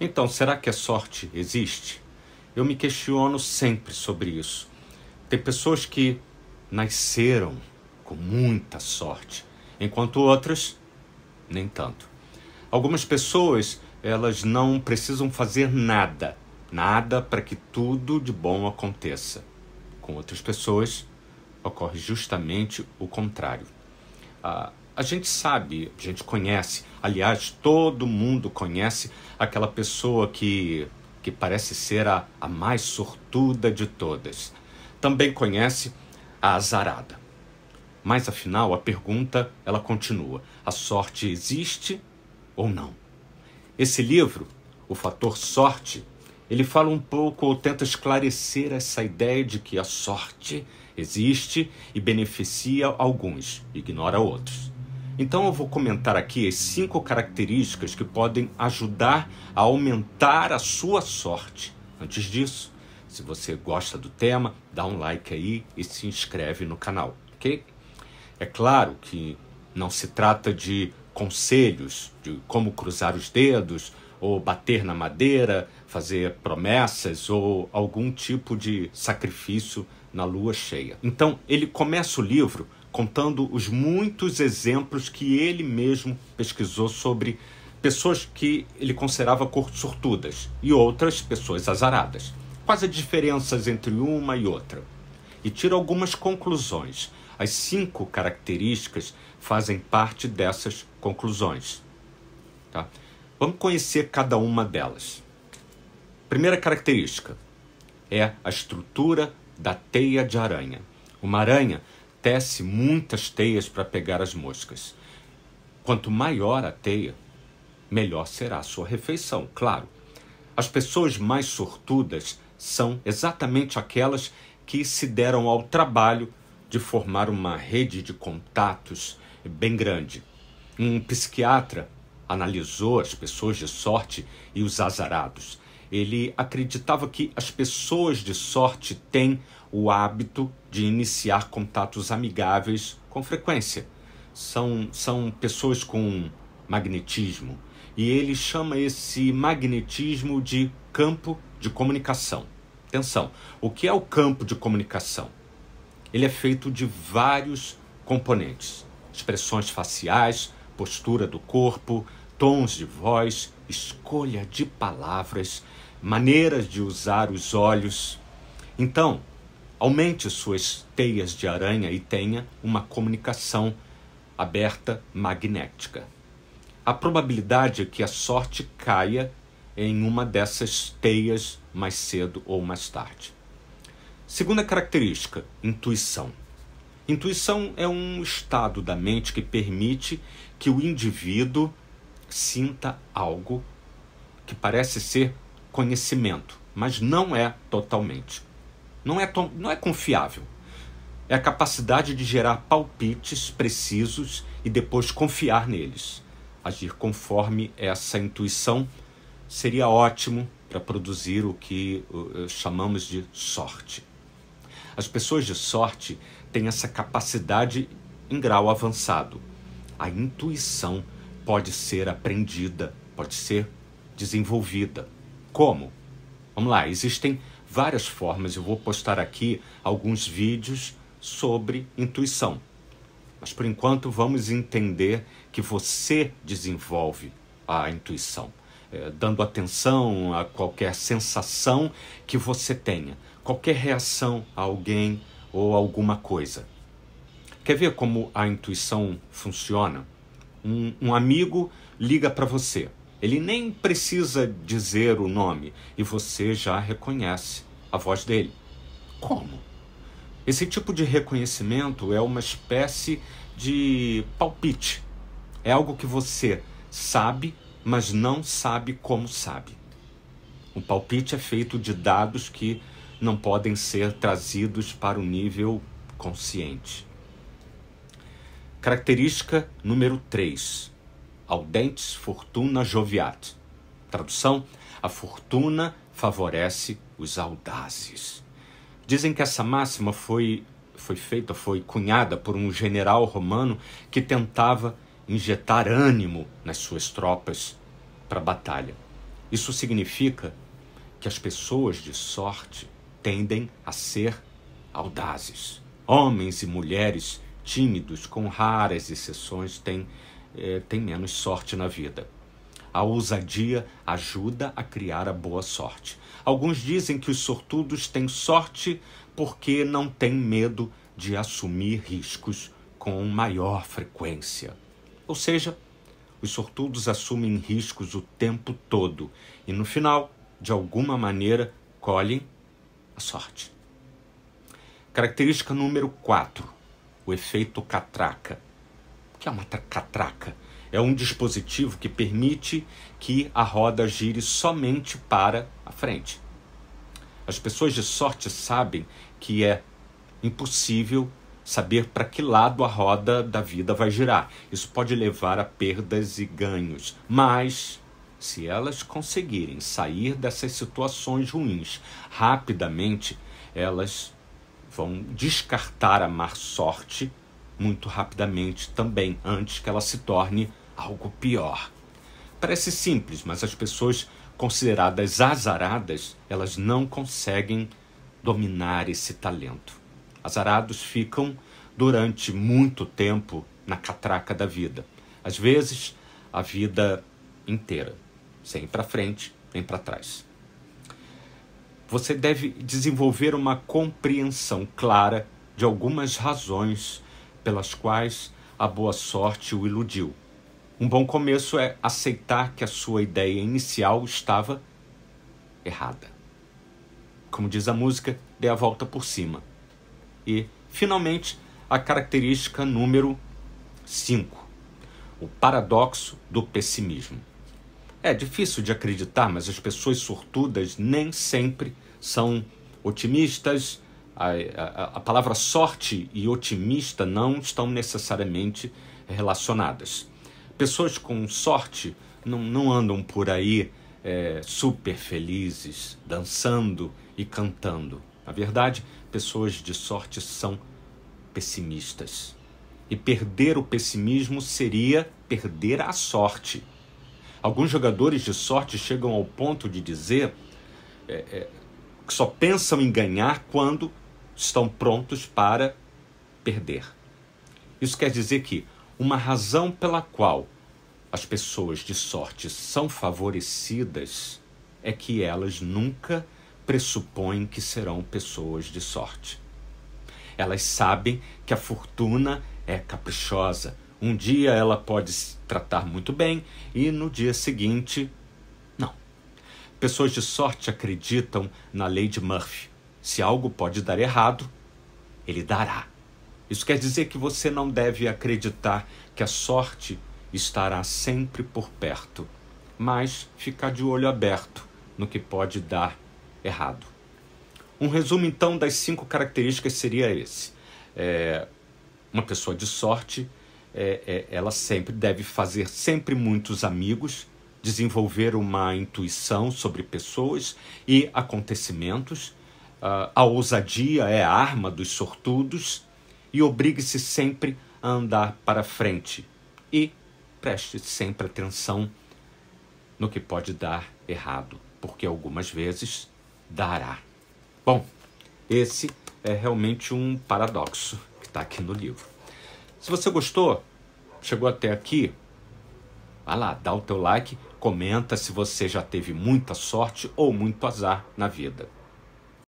Então, será que a sorte existe? Eu me questiono sempre sobre isso. Tem pessoas que nasceram com muita sorte, enquanto outras nem tanto. Algumas pessoas, elas não precisam fazer nada, nada para que tudo de bom aconteça. Com outras pessoas, ocorre justamente o contrário. Ah, a gente sabe, a gente conhece, aliás, todo mundo conhece aquela pessoa que, que parece ser a, a mais sortuda de todas. Também conhece a azarada. Mas afinal, a pergunta ela continua: a sorte existe ou não? Esse livro, O Fator Sorte, ele fala um pouco ou tenta esclarecer essa ideia de que a sorte existe e beneficia alguns, ignora outros. Então eu vou comentar aqui as cinco características que podem ajudar a aumentar a sua sorte. Antes disso, se você gosta do tema, dá um like aí e se inscreve no canal, ok? É claro que não se trata de conselhos de como cruzar os dedos ou bater na madeira, fazer promessas ou algum tipo de sacrifício na lua cheia. Então ele começa o livro contando os muitos exemplos que ele mesmo pesquisou sobre pessoas que ele considerava sortudas e outras pessoas azaradas. Quais as diferenças entre uma e outra? E tira algumas conclusões. As cinco características fazem parte dessas conclusões. Tá? Vamos conhecer cada uma delas. Primeira característica é a estrutura da teia de aranha. Uma aranha tece muitas teias para pegar as moscas. Quanto maior a teia, melhor será a sua refeição, claro. As pessoas mais sortudas são exatamente aquelas que se deram ao trabalho de formar uma rede de contatos bem grande. Um psiquiatra analisou as pessoas de sorte e os azarados. Ele acreditava que as pessoas de sorte têm o hábito de iniciar contatos amigáveis com frequência. São, são pessoas com magnetismo e ele chama esse magnetismo de campo de comunicação. Atenção, o que é o campo de comunicação? Ele é feito de vários componentes: expressões faciais, postura do corpo, tons de voz, escolha de palavras, maneiras de usar os olhos. Então, Aumente suas teias de aranha e tenha uma comunicação aberta magnética. A probabilidade é que a sorte caia em uma dessas teias mais cedo ou mais tarde. Segunda característica: intuição. Intuição é um estado da mente que permite que o indivíduo sinta algo que parece ser conhecimento, mas não é totalmente não é, tão, não é confiável. É a capacidade de gerar palpites precisos e depois confiar neles. Agir conforme essa intuição seria ótimo para produzir o que eh, chamamos de sorte. As pessoas de sorte têm essa capacidade em grau avançado. A intuição pode ser aprendida, pode ser desenvolvida. Como? Vamos lá, existem várias formas. Eu vou postar aqui alguns vídeos sobre intuição. Mas por enquanto vamos entender que você desenvolve a intuição, é, dando atenção a qualquer sensação que você tenha, qualquer reação a alguém ou alguma coisa. Quer ver como a intuição funciona? Um, um amigo liga para você. Ele nem precisa dizer o nome e você já reconhece a voz dele. Como? Esse tipo de reconhecimento é uma espécie de palpite. É algo que você sabe, mas não sabe como sabe. O palpite é feito de dados que não podem ser trazidos para o nível consciente. Característica número 3. Audentes fortuna joviat. Tradução: a fortuna favorece os audazes. Dizem que essa máxima foi, foi feita, foi cunhada por um general romano que tentava injetar ânimo nas suas tropas para a batalha. Isso significa que as pessoas de sorte tendem a ser audazes. Homens e mulheres tímidos, com raras exceções, têm, é, têm menos sorte na vida. A ousadia ajuda a criar a boa sorte. Alguns dizem que os sortudos têm sorte porque não têm medo de assumir riscos com maior frequência. Ou seja, os sortudos assumem riscos o tempo todo e no final, de alguma maneira, colhem a sorte. Característica número 4, o efeito catraca. O que é uma catraca? É um dispositivo que permite que a roda gire somente para a frente. As pessoas de sorte sabem que é impossível saber para que lado a roda da vida vai girar. Isso pode levar a perdas e ganhos, mas se elas conseguirem sair dessas situações ruins rapidamente, elas vão descartar a má sorte muito rapidamente também, antes que ela se torne algo pior. Parece simples, mas as pessoas consideradas azaradas, elas não conseguem dominar esse talento. Azarados ficam durante muito tempo na catraca da vida. Às vezes, a vida inteira, sem ir para frente nem para trás. Você deve desenvolver uma compreensão clara de algumas razões pelas quais a boa sorte o iludiu um bom começo é aceitar que a sua ideia inicial estava errada. Como diz a música, dê a volta por cima. E, finalmente, a característica número 5, o paradoxo do pessimismo. É difícil de acreditar, mas as pessoas sortudas nem sempre são otimistas. A, a, a, palavra sorte e otimista não estão necessariamente relacionadas. Pessoas com sorte não, não andam por aí é, super felizes, dançando e cantando. Na verdade, pessoas de sorte são pessimistas. E perder o pessimismo seria perder a sorte. Alguns jogadores de sorte chegam ao ponto de dizer é, é, que só pensam em ganhar quando estão prontos para perder. Isso quer dizer que uma razão pela qual as pessoas de sorte são favorecidas é que elas nunca pressupõem que serão pessoas de sorte. Elas sabem que a fortuna é caprichosa. Um dia ela pode se tratar muito bem e no dia seguinte, não. Pessoas de sorte acreditam na lei de Murphy. Se algo pode dar errado, ele dará. Isso quer dizer que você não deve acreditar que a sorte estará sempre por perto, mas ficar de olho aberto no que pode dar errado. Um resumo então das cinco características seria esse: é, uma pessoa de sorte, é, é, ela sempre deve fazer sempre muitos amigos, desenvolver uma intuição sobre pessoas e acontecimentos. Uh, a ousadia é a arma dos sortudos e obrigue-se sempre a andar para frente. E preste sempre atenção no que pode dar errado, porque algumas vezes dará. Bom, esse é realmente um paradoxo que está aqui no livro. Se você gostou, chegou até aqui, vá lá, dá o teu like, comenta se você já teve muita sorte ou muito azar na vida.